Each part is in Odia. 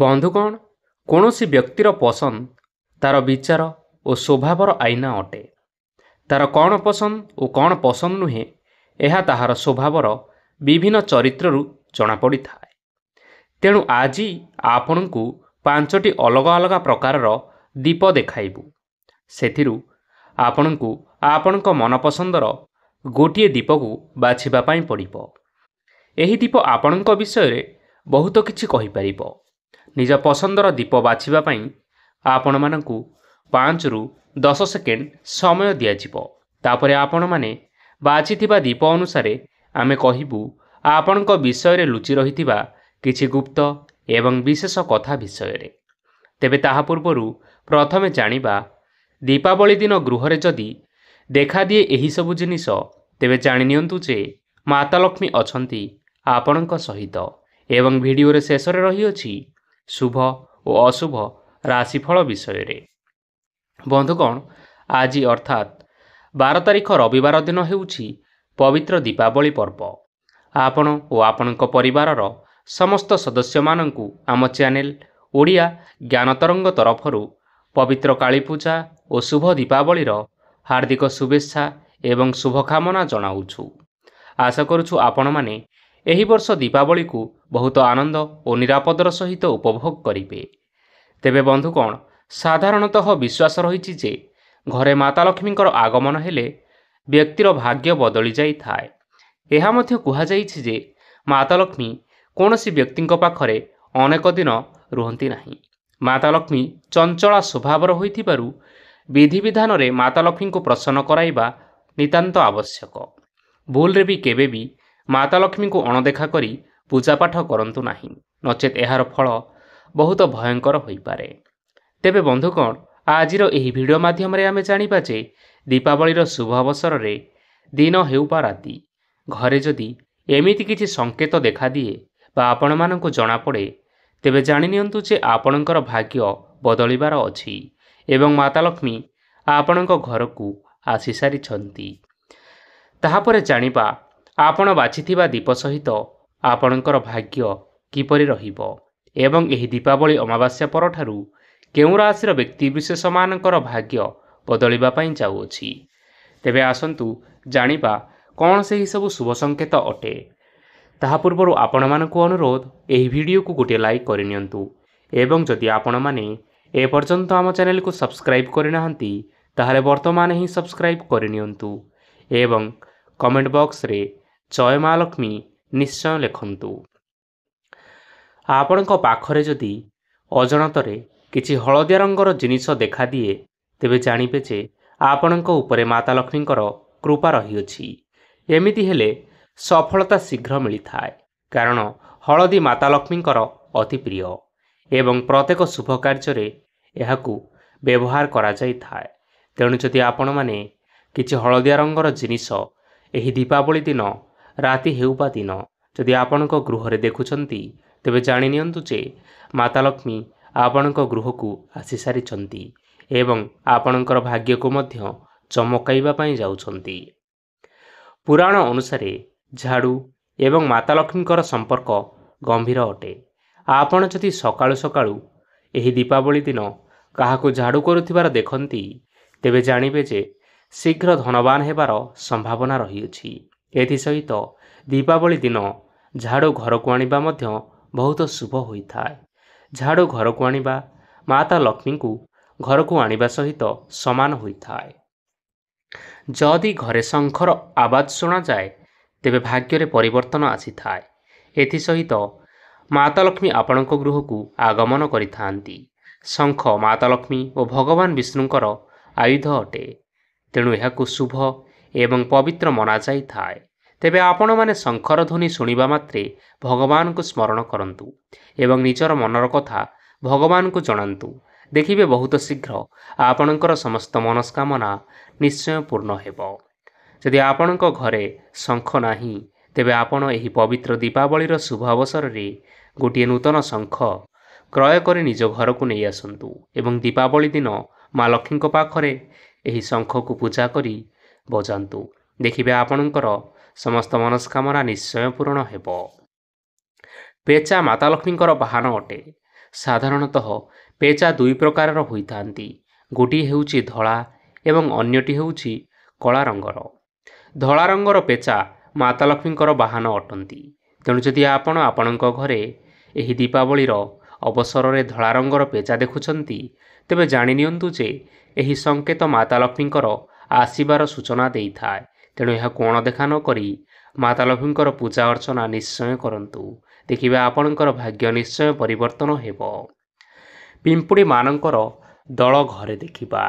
ବନ୍ଧୁ କୌଣସି ବ୍ୟକ୍ତିର ପସନ୍ଦ ତା'ର ବିଚାର ଓ ସ୍ୱଭାବର ଆଇନା ଅଟେ ତା'ର କ'ଣ ପସନ୍ଦ ଓ କ'ଣ ପସନ୍ଦ ନୁହେଁ ଏହା ତାହାର ସ୍ୱଭାବର ବିଭିନ୍ନ ଚରିତ୍ରରୁ ଜଣାପଡ଼ିଥାଏ ତେଣୁ ଆଜି ଆପଣଙ୍କୁ ପାଞ୍ଚଟି ଅଲଗା ଅଲଗା ପ୍ରକାରର ଦୀପ ଦେଖାଇବୁ ସେଥିରୁ ଆପଣଙ୍କୁ ଆପଣଙ୍କ ମନପସନ୍ଦର ଗୋଟିଏ ଦୀପକୁ ବାଛିବା ପାଇଁ ପଡ଼ିବ ଏହି ଦୀପ ଆପଣଙ୍କ ବିଷୟରେ ବହୁତ କିଛି କହିପାରିବ ନିଜ ପସନ୍ଦର ଦୀପ ବାଛିବା ପାଇଁ ଆପଣମାନଙ୍କୁ ପାଞ୍ଚରୁ ଦଶ ସେକେଣ୍ଡ ସମୟ ଦିଆଯିବ ତାପରେ ଆପଣମାନେ ବାଛିଥିବା ଦୀପ ଅନୁସାରେ ଆମେ କହିବୁ ଆପଣଙ୍କ ବିଷୟରେ ଲୁଚି ରହିଥିବା କିଛି ଗୁପ୍ତ ଏବଂ ବିଶେଷ କଥା ବିଷୟରେ ତେବେ ତାହା ପୂର୍ବରୁ ପ୍ରଥମେ ଜାଣିବା ଦୀପାବଳି ଦିନ ଗୃହରେ ଯଦି ଦେଖାଦିଏ ଏହିସବୁ ଜିନିଷ ତେବେ ଜାଣିନିଅନ୍ତୁ ଯେ ମାତା ଲକ୍ଷ୍ମୀ ଅଛନ୍ତି ଆପଣଙ୍କ ସହିତ ଏବଂ ଭିଡ଼ିଓରେ ଶେଷରେ ରହିଅଛି ଶୁଭ ଓ ଅଶୁଭ ରାଶିଫଳ ବିଷୟରେ ବନ୍ଧୁଗଣ ଆଜି ଅର୍ଥାତ୍ ବାର ତାରିଖ ରବିବାର ଦିନ ହେଉଛି ପବିତ୍ର ଦୀପାବଳି ପର୍ବ ଆପଣ ଓ ଆପଣଙ୍କ ପରିବାରର ସମସ୍ତ ସଦସ୍ୟମାନଙ୍କୁ ଆମ ଚ୍ୟାନେଲ ଓଡ଼ିଆ ଜ୍ଞାନ ତରଙ୍ଗ ତରଫରୁ ପବିତ୍ର କାଳୀପୂଜା ଓ ଶୁଭ ଦୀପାବଳିର ହାର୍ଦ୍ଦିକ ଶୁଭେଚ୍ଛା ଏବଂ ଶୁଭକାମନା ଜଣାଉଛୁ ଆଶା କରୁଛୁ ଆପଣମାନେ ଏହି ବର୍ଷ ଦୀପାବଳିକୁ ବହୁତ ଆନନ୍ଦ ଓ ନିରାପଦର ସହିତ ଉପଭୋଗ କରିବେ ତେବେ ବନ୍ଧୁ କ'ଣ ସାଧାରଣତଃ ବିଶ୍ୱାସ ରହିଛି ଯେ ଘରେ ମାତା ଲକ୍ଷ୍ମୀଙ୍କର ଆଗମନ ହେଲେ ବ୍ୟକ୍ତିର ଭାଗ୍ୟ ବଦଳି ଯାଇଥାଏ ଏହା ମଧ୍ୟ କୁହାଯାଇଛି ଯେ ମାତା ଲକ୍ଷ୍ମୀ କୌଣସି ବ୍ୟକ୍ତିଙ୍କ ପାଖରେ ଅନେକ ଦିନ ରୁହନ୍ତି ନାହିଁ ମାତା ଲକ୍ଷ୍ମୀ ଚଞ୍ଚଳା ସ୍ୱଭାବର ହୋଇଥିବାରୁ ବିଧିବିଧାନରେ ମାତା ଲକ୍ଷ୍ମୀଙ୍କୁ ପ୍ରସନ୍ନ କରାଇବା ନିତାନ୍ତ ଆବଶ୍ୟକ ଭୁଲରେ ବି କେବେ ବି ମାତା ଲକ୍ଷ୍ମୀଙ୍କୁ ଅଣଦେଖା କରି ପୂଜାପାଠ କରନ୍ତୁ ନାହିଁ ନଚେତ୍ ଏହାର ଫଳ ବହୁତ ଭୟଙ୍କର ହୋଇପାରେ ତେବେ ବନ୍ଧୁଗଣ ଆଜିର ଏହି ଭିଡ଼ିଓ ମାଧ୍ୟମରେ ଆମେ ଜାଣିବା ଯେ ଦୀପାବଳିର ଶୁଭ ଅବସରରେ ଦିନ ହେଉ ବା ରାତି ଘରେ ଯଦି ଏମିତି କିଛି ସଙ୍କେତ ଦେଖାଦିଏ ବା ଆପଣମାନଙ୍କୁ ଜଣାପଡ଼େ ତେବେ ଜାଣି ନିଅନ୍ତୁ ଯେ ଆପଣଙ୍କର ଭାଗ୍ୟ ବଦଳିବାର ଅଛି ଏବଂ ମାତା ଲକ୍ଷ୍ମୀ ଆପଣଙ୍କ ଘରକୁ ଆସିସାରିଛନ୍ତି ତାହାପରେ ଜାଣିବା ଆପଣ ବାଛିଥିବା ଦୀପ ସହିତ ଆପଣଙ୍କର ଭାଗ୍ୟ କିପରି ରହିବ ଏବଂ ଏହି ଦୀପାବଳି ଅମାବାସ୍ୟା ପରଠାରୁ କେଉଁ ରାଶିର ବ୍ୟକ୍ତିବିଶେଷମାନଙ୍କର ଭାଗ୍ୟ ବଦଳିବା ପାଇଁ ଯାଉଅଛି ତେବେ ଆସନ୍ତୁ ଜାଣିବା କ'ଣ ସେହିସବୁ ଶୁଭ ସଙ୍କେତ ଅଟେ ତାହା ପୂର୍ବରୁ ଆପଣମାନଙ୍କୁ ଅନୁରୋଧ ଏହି ଭିଡ଼ିଓକୁ ଗୋଟିଏ ଲାଇକ୍ କରିନିଅନ୍ତୁ ଏବଂ ଯଦି ଆପଣମାନେ ଏପର୍ଯ୍ୟନ୍ତ ଆମ ଚ୍ୟାନେଲକୁ ସବସ୍କ୍ରାଇବ୍ କରିନାହାନ୍ତି ତାହେଲେ ବର୍ତ୍ତମାନ ହିଁ ସବସ୍କ୍ରାଇବ୍ କରିନିଅନ୍ତୁ ଏବଂ କମେଣ୍ଟ ବକ୍ସରେ ଜୟମାଲକ୍ଷ୍ମୀ ନିଶ୍ଚୟ ଲେଖନ୍ତୁ ଆପଣଙ୍କ ପାଖରେ ଯଦି ଅଜାଣତରେ କିଛି ହଳଦିଆ ରଙ୍ଗର ଜିନିଷ ଦେଖାଦିଏ ତେବେ ଜାଣିବେ ଯେ ଆପଣଙ୍କ ଉପରେ ମାତା ଲକ୍ଷ୍ମୀଙ୍କର କୃପା ରହିଅଛି ଏମିତି ହେଲେ ସଫଳତା ଶୀଘ୍ର ମିଳିଥାଏ କାରଣ ହଳଦୀ ମାତା ଲକ୍ଷ୍ମୀଙ୍କର ଅତି ପ୍ରିୟ ଏବଂ ପ୍ରତ୍ୟେକ ଶୁଭ କାର୍ଯ୍ୟରେ ଏହାକୁ ବ୍ୟବହାର କରାଯାଇଥାଏ ତେଣୁ ଯଦି ଆପଣମାନେ କିଛି ହଳଦିଆ ରଙ୍ଗର ଜିନିଷ ଏହି ଦୀପାବଳି ଦିନ ରାତି ହେଉ ବା ଦିନ ଯଦି ଆପଣଙ୍କ ଗୃହରେ ଦେଖୁଛନ୍ତି ତେବେ ଜାଣିନିଅନ୍ତୁ ଯେ ମାତାଲକ୍ଷ୍ମୀ ଆପଣଙ୍କ ଗୃହକୁ ଆସିସାରିଛନ୍ତି ଏବଂ ଆପଣଙ୍କର ଭାଗ୍ୟକୁ ମଧ୍ୟ ଚମକାଇବା ପାଇଁ ଯାଉଛନ୍ତି ପୁରାଣ ଅନୁସାରେ ଝାଡ଼ୁ ଏବଂ ମାତାଲକ୍ଷ୍ମୀଙ୍କର ସମ୍ପର୍କ ଗମ୍ଭୀର ଅଟେ ଆପଣ ଯଦି ସକାଳୁ ସକାଳୁ ଏହି ଦୀପାବଳି ଦିନ କାହାକୁ ଝାଡ଼ୁ କରୁଥିବାର ଦେଖନ୍ତି ତେବେ ଜାଣିବେ ଯେ ଶୀଘ୍ର ଧନବାନ ହେବାର ସମ୍ଭାବନା ରହିଅଛି ଏଥିସହିତ ଦୀପାବଳି ଦିନ ଝାଡ଼ୁ ଘରକୁ ଆଣିବା ମଧ୍ୟ ବହୁତ ଶୁଭ ହୋଇଥାଏ ଝାଡ଼ୁ ଘରକୁ ଆଣିବା ମାତା ଲକ୍ଷ୍ମୀଙ୍କୁ ଘରକୁ ଆଣିବା ସହିତ ସମାନ ହୋଇଥାଏ ଯଦି ଘରେ ଶଙ୍ଖର ଆବାଜ ଶୁଣାଯାଏ ତେବେ ଭାଗ୍ୟରେ ପରିବର୍ତ୍ତନ ଆସିଥାଏ ଏଥିସହିତ ମାତା ଲକ୍ଷ୍ମୀ ଆପଣଙ୍କ ଗୃହକୁ ଆଗମନ କରିଥାନ୍ତି ଶଙ୍ଖ ମାତା ଲକ୍ଷ୍ମୀ ଓ ଭଗବାନ ବିଷ୍ଣୁଙ୍କର ଆୟୁଧ ଅଟେ ତେଣୁ ଏହାକୁ ଶୁଭ ଏବଂ ପବିତ୍ର ମନାଯାଇଥାଏ ତେବେ ଆପଣମାନେ ଶଙ୍ଖର ଧ୍ୱନି ଶୁଣିବା ମାତ୍ରେ ଭଗବାନଙ୍କୁ ସ୍ମରଣ କରନ୍ତୁ ଏବଂ ନିଜର ମନର କଥା ଭଗବାନଙ୍କୁ ଜଣାନ୍ତୁ ଦେଖିବେ ବହୁତ ଶୀଘ୍ର ଆପଣଙ୍କର ସମସ୍ତ ମନସ୍କାମନା ନିଶ୍ଚୟ ପୂର୍ଣ୍ଣ ହେବ ଯଦି ଆପଣଙ୍କ ଘରେ ଶଙ୍ଖ ନାହିଁ ତେବେ ଆପଣ ଏହି ପବିତ୍ର ଦୀପାବଳିର ଶୁଭ ଅବସରରେ ଗୋଟିଏ ନୂତନ ଶଙ୍ଖ କ୍ରୟ କରି ନିଜ ଘରକୁ ନେଇ ଆସନ୍ତୁ ଏବଂ ଦୀପାବଳି ଦିନ ମା ଲକ୍ଷ୍ମୀଙ୍କ ପାଖରେ ଏହି ଶଙ୍ଖକୁ ପୂଜା କରି ବଜାନ୍ତୁ ଦେଖିବେ ଆପଣଙ୍କର ସମସ୍ତ ମନସ୍କାମନା ନିଶ୍ଚୟ ପୂରଣ ହେବ ପେଚା ମାତା ଲକ୍ଷ୍ମୀଙ୍କର ବାହାନ ଅଟେ ସାଧାରଣତଃ ପେଚା ଦୁଇ ପ୍ରକାରର ହୋଇଥାନ୍ତି ଗୋଟିଏ ହେଉଛି ଧଳା ଏବଂ ଅନ୍ୟଟି ହେଉଛି କଳା ରଙ୍ଗର ଧଳା ରଙ୍ଗର ପେଚା ମାତା ଲକ୍ଷ୍ମୀଙ୍କର ବାହାନ ଅଟନ୍ତି ତେଣୁ ଯଦି ଆପଣ ଆପଣଙ୍କ ଘରେ ଏହି ଦୀପାବଳିର ଅବସରରେ ଧଳା ରଙ୍ଗର ପେଚା ଦେଖୁଛନ୍ତି ତେବେ ଜାଣିନିଅନ୍ତୁ ଯେ ଏହି ସଙ୍କେତ ମାତା ଲକ୍ଷ୍ମୀଙ୍କର ଆସିବାର ସୂଚନା ଦେଇଥାଏ ତେଣୁ ଏହାକୁ ଅଣଦେଖା ନକରି ଲକ୍ଷ୍ମୀଙ୍କର ପୂଜା ଅର୍ଚ୍ଚନା ନିଶ୍ଚୟ କରନ୍ତୁ ଦେଖିବେ ଆପଣଙ୍କର ଭାଗ୍ୟ ନିଶ୍ଚୟ ପରିବର୍ତ୍ତନ ହେବ ପିମ୍ପୁଡ଼ିମାନଙ୍କର ଦଳ ଘରେ ଦେଖିବା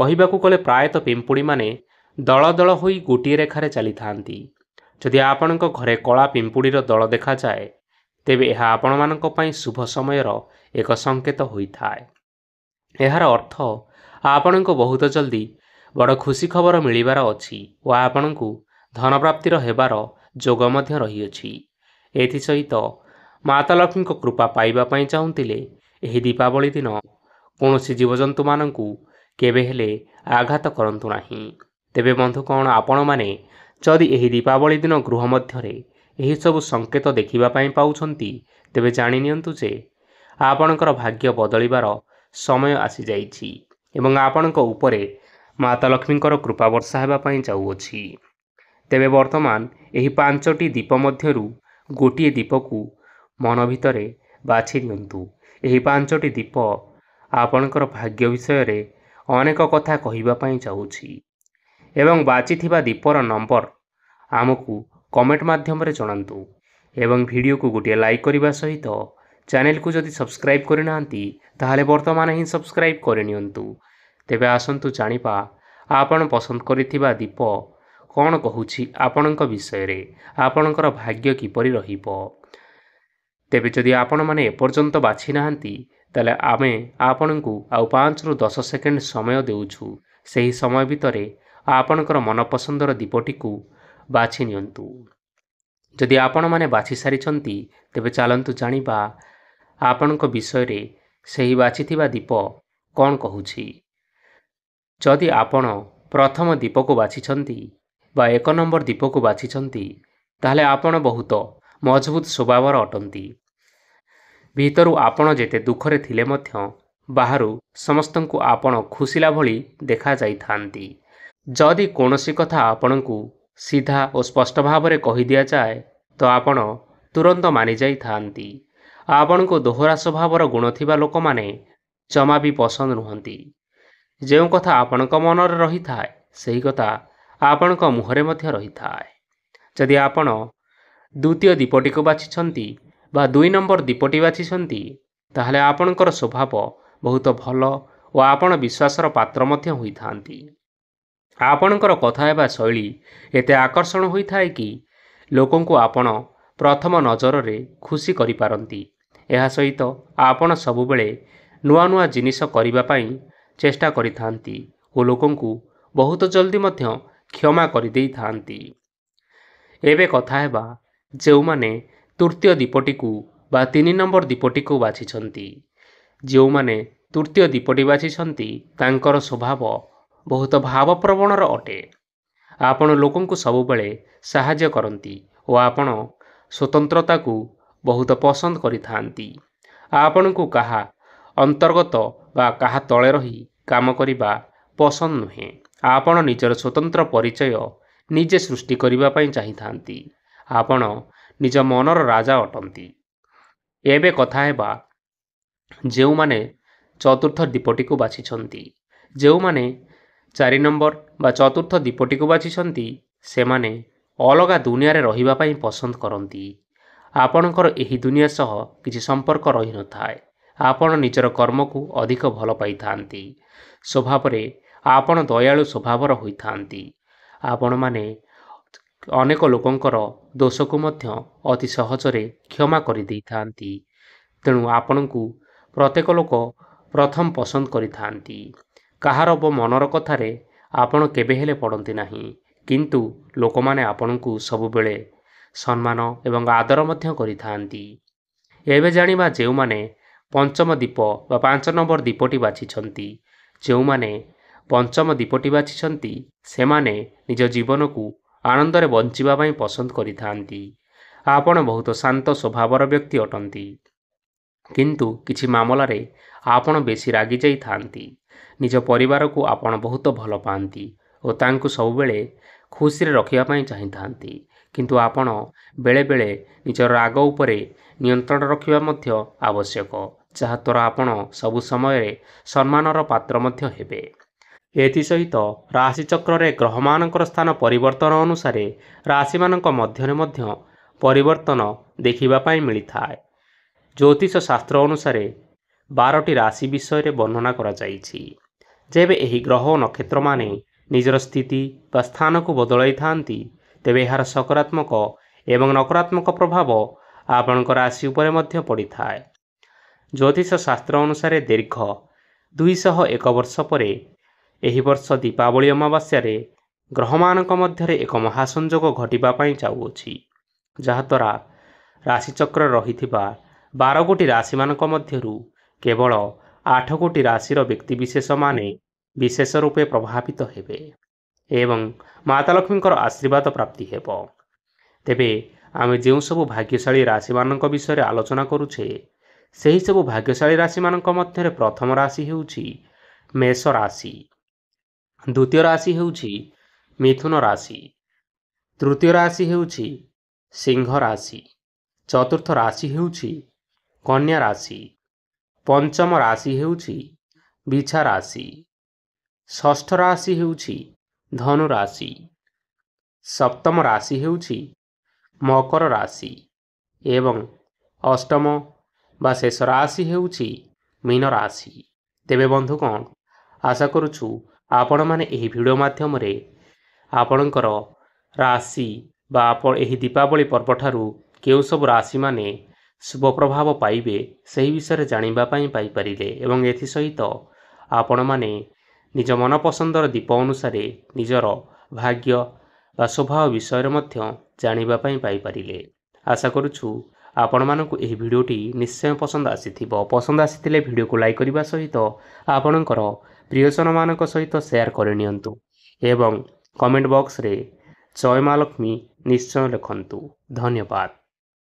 କହିବାକୁ ଗଲେ ପ୍ରାୟତଃ ପିମ୍ପୁଡ଼ିମାନେ ଦଳ ଦଳ ହୋଇ ଗୋଟିଏ ରେଖାରେ ଚାଲିଥାନ୍ତି ଯଦି ଆପଣଙ୍କ ଘରେ କଳା ପିମ୍ପୁଡ଼ିର ଦଳ ଦେଖାଯାଏ ତେବେ ଏହା ଆପଣମାନଙ୍କ ପାଇଁ ଶୁଭ ସମୟର ଏକ ସଙ୍କେତ ହୋଇଥାଏ ଏହାର ଅର୍ଥ ଆପଣଙ୍କୁ ବହୁତ ଜଲ୍ଦି ବଡ଼ ଖୁସି ଖବର ମିଳିବାର ଅଛି ଓ ଆପଣଙ୍କୁ ଧନପ୍ରାପ୍ତିର ହେବାର ଯୋଗ ମଧ୍ୟ ରହିଅଛି ଏଥିସହିତ ମାତା ଲକ୍ଷ୍ମୀଙ୍କ କୃପା ପାଇବା ପାଇଁ ଚାହୁଁଥିଲେ ଏହି ଦୀପାବଳି ଦିନ କୌଣସି ଜୀବଜନ୍ତୁମାନଙ୍କୁ କେବେ ହେଲେ ଆଘାତ କରନ୍ତୁ ନାହିଁ ତେବେ ବନ୍ଧୁ କ'ଣ ଆପଣମାନେ ଯଦି ଏହି ଦୀପାବଳି ଦିନ ଗୃହ ମଧ୍ୟରେ ଏହିସବୁ ସଙ୍କେତ ଦେଖିବା ପାଇଁ ପାଉଛନ୍ତି ତେବେ ଜାଣି ନିଅନ୍ତୁ ଯେ ଆପଣଙ୍କର ଭାଗ୍ୟ ବଦଳିବାର ସମୟ ଆସିଯାଇଛି ଏବଂ ଆପଣଙ୍କ ଉପରେ ମାତା ଲକ୍ଷ୍ମୀଙ୍କର କୃପା ବର୍ଷା ହେବା ପାଇଁ ଯାଉଅଛି ତେବେ ବର୍ତ୍ତମାନ ଏହି ପାଞ୍ଚଟି ଦୀପ ମଧ୍ୟରୁ ଗୋଟିଏ ଦୀପକୁ ମନ ଭିତରେ ବାଛି ନିଅନ୍ତୁ ଏହି ପାଞ୍ଚଟି ଦୀପ ଆପଣଙ୍କର ଭାଗ୍ୟ ବିଷୟରେ ଅନେକ କଥା କହିବା ପାଇଁ ଯାଉଛି ଏବଂ ବାଛିଥିବା ଦୀପର ନମ୍ବର ଆମକୁ କମେଣ୍ଟ ମାଧ୍ୟମରେ ଜଣାନ୍ତୁ ଏବଂ ଭିଡ଼ିଓକୁ ଗୋଟିଏ ଲାଇକ୍ କରିବା ସହିତ ଚ୍ୟାନେଲକୁ ଯଦି ସବସ୍କ୍ରାଇବ୍ କରିନାହାନ୍ତି ତାହେଲେ ବର୍ତ୍ତମାନ ହିଁ ସବସ୍କ୍ରାଇବ୍ କରିନିଅନ୍ତୁ ତେବେ ଆସନ୍ତୁ ଜାଣିବା ଆପଣ ପସନ୍ଦ କରିଥିବା ଦୀପ କ'ଣ କହୁଛି ଆପଣଙ୍କ ବିଷୟରେ ଆପଣଙ୍କର ଭାଗ୍ୟ କିପରି ରହିବ ତେବେ ଯଦି ଆପଣମାନେ ଏପର୍ଯ୍ୟନ୍ତ ବାଛି ନାହାନ୍ତି ତାହେଲେ ଆମେ ଆପଣଙ୍କୁ ଆଉ ପାଞ୍ଚରୁ ଦଶ ସେକେଣ୍ଡ ସମୟ ଦେଉଛୁ ସେହି ସମୟ ଭିତରେ ଆପଣଙ୍କର ମନପସନ୍ଦର ଦୀପଟିକୁ ବାଛି ନିଅନ୍ତୁ ଯଦି ଆପଣମାନେ ବାଛି ସାରିଛନ୍ତି ତେବେ ଚାଲନ୍ତୁ ଜାଣିବା ଆପଣଙ୍କ ବିଷୟରେ ସେହି ବାଛିଥିବା ଦୀପ କ'ଣ କହୁଛି ଯଦି ଆପଣ ପ୍ରଥମ ଦୀପକୁ ବାଛିଛନ୍ତି ବା ଏକ ନମ୍ବର ଦୀପକୁ ବାଛିଛନ୍ତି ତାହେଲେ ଆପଣ ବହୁତ ମଜବୁତ ସ୍ୱଭାବର ଅଟନ୍ତି ଭିତରୁ ଆପଣ ଯେତେ ଦୁଃଖରେ ଥିଲେ ମଧ୍ୟ ବାହାରୁ ସମସ୍ତଙ୍କୁ ଆପଣ ଖୁସିଲା ଭଳି ଦେଖାଯାଇଥାନ୍ତି ଯଦି କୌଣସି କଥା ଆପଣଙ୍କୁ ସିଧା ଓ ସ୍ପଷ୍ଟ ଭାବରେ କହି ଦିଆଯାଏ ତ ଆପଣ ତୁରନ୍ତ ମାନିଯାଇଥାନ୍ତି ଆପଣଙ୍କୁ ଦୋହରା ସ୍ୱଭାବର ଗୁଣ ଥିବା ଲୋକମାନେ ଜମା ବି ପସନ୍ଦ ନୁହନ୍ତି ଯେଉଁ କଥା ଆପଣଙ୍କ ମନରେ ରହିଥାଏ ସେହି କଥା ଆପଣଙ୍କ ମୁହଁରେ ମଧ୍ୟ ରହିଥାଏ ଯଦି ଆପଣ ଦ୍ୱିତୀୟ ଦୀପଟିକୁ ବାଛିଛନ୍ତି ବା ଦୁଇ ନମ୍ବର ଦୀପଟି ବାଛିଛନ୍ତି ତାହେଲେ ଆପଣଙ୍କର ସ୍ୱଭାବ ବହୁତ ଭଲ ଓ ଆପଣ ବିଶ୍ୱାସର ପାତ୍ର ମଧ୍ୟ ହୋଇଥାନ୍ତି ଆପଣଙ୍କର କଥା ହେବା ଶୈଳୀ ଏତେ ଆକର୍ଷଣ ହୋଇଥାଏ କି ଲୋକଙ୍କୁ ଆପଣ ପ୍ରଥମ ନଜରରେ ଖୁସି କରିପାରନ୍ତି ଏହା ସହିତ ଆପଣ ସବୁବେଳେ ନୂଆ ନୂଆ ଜିନିଷ କରିବା ପାଇଁ ଚେଷ୍ଟା କରିଥାନ୍ତି ଓ ଲୋକଙ୍କୁ ବହୁତ ଜଲ୍ଦି ମଧ୍ୟ କ୍ଷମା କରିଦେଇଥାନ୍ତି ଏବେ କଥା ହେବା ଯେଉଁମାନେ ତୃତୀୟ ଦୀପଟିକୁ ବା ତିନି ନମ୍ବର ଦୀପଟିକୁ ବାଛିଛନ୍ତି ଯେଉଁମାନେ ତୃତୀୟ ଦୀପଟି ବାଛିଛନ୍ତି ତାଙ୍କର ସ୍ୱଭାବ ବହୁତ ଭାବପ୍ରବଣର ଅଟେ ଆପଣ ଲୋକଙ୍କୁ ସବୁବେଳେ ସାହାଯ୍ୟ କରନ୍ତି ଓ ଆପଣ ସ୍ୱତନ୍ତ୍ରତାକୁ ବହୁତ ପସନ୍ଦ କରିଥାନ୍ତି ଆପଣଙ୍କୁ କାହା ଅନ୍ତର୍ଗତ ବା କାହା ତଳେ ରହି କାମ କରିବା ପସନ୍ଦ ନୁହେଁ ଆପଣ ନିଜର ସ୍ୱତନ୍ତ୍ର ପରିଚୟ ନିଜେ ସୃଷ୍ଟି କରିବା ପାଇଁ ଚାହିଁଥାନ୍ତି ଆପଣ ନିଜ ମନର ରାଜା ଅଟନ୍ତି ଏବେ କଥା ହେବା ଯେଉଁମାନେ ଚତୁର୍ଥ ଦୀପଟିକୁ ବାଛିଛନ୍ତି ଯେଉଁମାନେ ଚାରି ନମ୍ବର ବା ଚତୁର୍ଥ ଦୀପଟିକୁ ବାଛିଛନ୍ତି ସେମାନେ ଅଲଗା ଦୁନିଆରେ ରହିବା ପାଇଁ ପସନ୍ଦ କରନ୍ତି ଆପଣଙ୍କର ଏହି ଦୁନିଆ ସହ କିଛି ସମ୍ପର୍କ ରହିନଥାଏ ଆପଣ ନିଜର କର୍ମକୁ ଅଧିକ ଭଲ ପାଇଥାନ୍ତି ସ୍ୱଭାବରେ ଆପଣ ଦୟାଳୁ ସ୍ୱଭାବର ହୋଇଥାନ୍ତି ଆପଣମାନେ ଅନେକ ଲୋକଙ୍କର ଦୋଷକୁ ମଧ୍ୟ ଅତି ସହଜରେ କ୍ଷମା କରିଦେଇଥାନ୍ତି ତେଣୁ ଆପଣଙ୍କୁ ପ୍ରତ୍ୟେକ ଲୋକ ପ୍ରଥମ ପସନ୍ଦ କରିଥାନ୍ତି କାହାର ମନର କଥାରେ ଆପଣ କେବେ ହେଲେ ପଡ଼ନ୍ତି ନାହିଁ କିନ୍ତୁ ଲୋକମାନେ ଆପଣଙ୍କୁ ସବୁବେଳେ ସମ୍ମାନ ଏବଂ ଆଦର ମଧ୍ୟ କରିଥାନ୍ତି ଏବେ ଜାଣିବା ଯେଉଁମାନେ ପଞ୍ଚମ ଦୀପ ବା ପାଞ୍ଚ ନମ୍ବର ଦୀପଟି ବାଛିଛନ୍ତି ଯେଉଁମାନେ ପଞ୍ଚମ ଦୀପଟି ବାଛିଛନ୍ତି ସେମାନେ ନିଜ ଜୀବନକୁ ଆନନ୍ଦରେ ବଞ୍ଚିବା ପାଇଁ ପସନ୍ଦ କରିଥାନ୍ତି ଆପଣ ବହୁତ ଶାନ୍ତ ସ୍ୱଭାବର ବ୍ୟକ୍ତି ଅଟନ୍ତି କିନ୍ତୁ କିଛି ମାମଲାରେ ଆପଣ ବେଶୀ ରାଗି ଯାଇଥାନ୍ତି ନିଜ ପରିବାରକୁ ଆପଣ ବହୁତ ଭଲ ପାଆନ୍ତି ଓ ତାଙ୍କୁ ସବୁବେଳେ ଖୁସିରେ ରଖିବା ପାଇଁ ଚାହିଁଥାନ୍ତି କିନ୍ତୁ ଆପଣ ବେଳେବେଳେ ନିଜର ରାଗ ଉପରେ ନିୟନ୍ତ୍ରଣ ରଖିବା ମଧ୍ୟ ଆବଶ୍ୟକ ଯାହାଦ୍ୱାରା ଆପଣ ସବୁ ସମୟରେ ସମ୍ମାନର ପାତ୍ର ମଧ୍ୟ ହେବେ ଏଥିସହିତ ରାଶିଚକ୍ରରେ ଗ୍ରହମାନଙ୍କର ସ୍ଥାନ ପରିବର୍ତ୍ତନ ଅନୁସାରେ ରାଶିମାନଙ୍କ ମଧ୍ୟରେ ମଧ୍ୟ ପରିବର୍ତ୍ତନ ଦେଖିବା ପାଇଁ ମିଳିଥାଏ ଜ୍ୟୋତିଷ ଶାସ୍ତ୍ର ଅନୁସାରେ ବାରଟି ରାଶି ବିଷୟରେ ବର୍ଣ୍ଣନା କରାଯାଇଛି ଯେବେ ଏହି ଗ୍ରହ ଓ ନକ୍ଷତ୍ରମାନେ ନିଜର ସ୍ଥିତି ବା ସ୍ଥାନକୁ ବଦଳାଇଥାନ୍ତି ତେବେ ଏହାର ସକାରାତ୍ମକ ଏବଂ ନକାରାତ୍ମକ ପ୍ରଭାବ ଆପଣଙ୍କ ରାଶି ଉପରେ ମଧ୍ୟ ପଡ଼ିଥାଏ ଜ୍ୟୋତିଷ ଶାସ୍ତ୍ର ଅନୁସାରେ ଦୀର୍ଘ ଦୁଇଶହ ଏକ ବର୍ଷ ପରେ ଏହି ବର୍ଷ ଦୀପାବଳି ଅମାବାସ୍ୟାରେ ଗ୍ରହମାନଙ୍କ ମଧ୍ୟରେ ଏକ ମହାସଂଯୋଗ ଘଟିବା ପାଇଁ ଯାଉଅଛି ଯାହାଦ୍ୱାରା ରାଶିଚକ୍ର ରହିଥିବା ବାରଗୋଟି ରାଶିମାନଙ୍କ ମଧ୍ୟରୁ କେବଳ ଆଠଗୋଟି ରାଶିର ବ୍ୟକ୍ତିବିଶେଷମାନେ ବିଶେଷ ରୂପେ ପ୍ରଭାବିତ ହେବେ ଏବଂ ମାତାଲକ୍ଷ୍ମୀଙ୍କର ଆଶୀର୍ବାଦ ପ୍ରାପ୍ତି ହେବ ତେବେ ଆମେ ଯେଉଁସବୁ ଭାଗ୍ୟଶାଳୀ ରାଶିମାନଙ୍କ ବିଷୟରେ ଆଲୋଚନା କରୁଛେ ସେହିସବୁ ଭାଗ୍ୟଶାଳୀ ରାଶିମାନଙ୍କ ମଧ୍ୟରେ ପ୍ରଥମ ରାଶି ହେଉଛି ମେଷ ରାଶି ଦ୍ୱିତୀୟ ରାଶି ହେଉଛି ମିଥୁନ ରାଶି ତୃତୀୟ ରାଶି ହେଉଛି ସିଂହ ରାଶି ଚତୁର୍ଥ ରାଶି ହେଉଛି କନ୍ୟା ରାଶି ପଞ୍ଚମ ରାଶି ହେଉଛି ବିଛା ରାଶି ଷଷ୍ଠ ରାଶି ହେଉଛି ଧନୁରାଶି ସପ୍ତମ ରାଶି ହେଉଛି ମକର ରାଶି ଏବଂ ଅଷ୍ଟମ ବା ଶେଷ ରାଶି ହେଉଛି ମୀନ ରାଶି ତେବେ ବନ୍ଧୁ କ'ଣ ଆଶା କରୁଛୁ ଆପଣମାନେ ଏହି ଭିଡ଼ିଓ ମାଧ୍ୟମରେ ଆପଣଙ୍କର ରାଶି ବା ଆପଣ ଏହି ଦୀପାବଳି ପର୍ବଠାରୁ କେଉଁ ସବୁ ରାଶିମାନେ ଶୁଭ ପ୍ରଭାବ ପାଇବେ ସେହି ବିଷୟରେ ଜାଣିବା ପାଇଁ ପାଇପାରିଲେ ଏବଂ ଏଥିସହିତ ଆପଣମାନେ ନିଜ ମନପସନ୍ଦର ଦୀପ ଅନୁସାରେ ନିଜର ଭାଗ୍ୟ ବା ସ୍ୱଭାବ ବିଷୟରେ ମଧ୍ୟ ଜାଣିବା ପାଇଁ ପାଇପାରିଲେ ଆଶା କରୁଛୁ ଆପଣମାନଙ୍କୁ ଏହି ଭିଡ଼ିଓଟି ନିଶ୍ଚୟ ପସନ୍ଦ ଆସିଥିବ ପସନ୍ଦ ଆସିଥିଲେ ଭିଡ଼ିଓକୁ ଲାଇକ୍ କରିବା ସହିତ ଆପଣଙ୍କର ପ୍ରିୟଜନମାନଙ୍କ ସହିତ ସେୟାର କରିନିଅନ୍ତୁ ଏବଂ କମେଣ୍ଟ ବକ୍ସରେ ଜୟମାଲକ୍ଷ୍ମୀ ନିଶ୍ଚୟ ଲେଖନ୍ତୁ ଧନ୍ୟବାଦ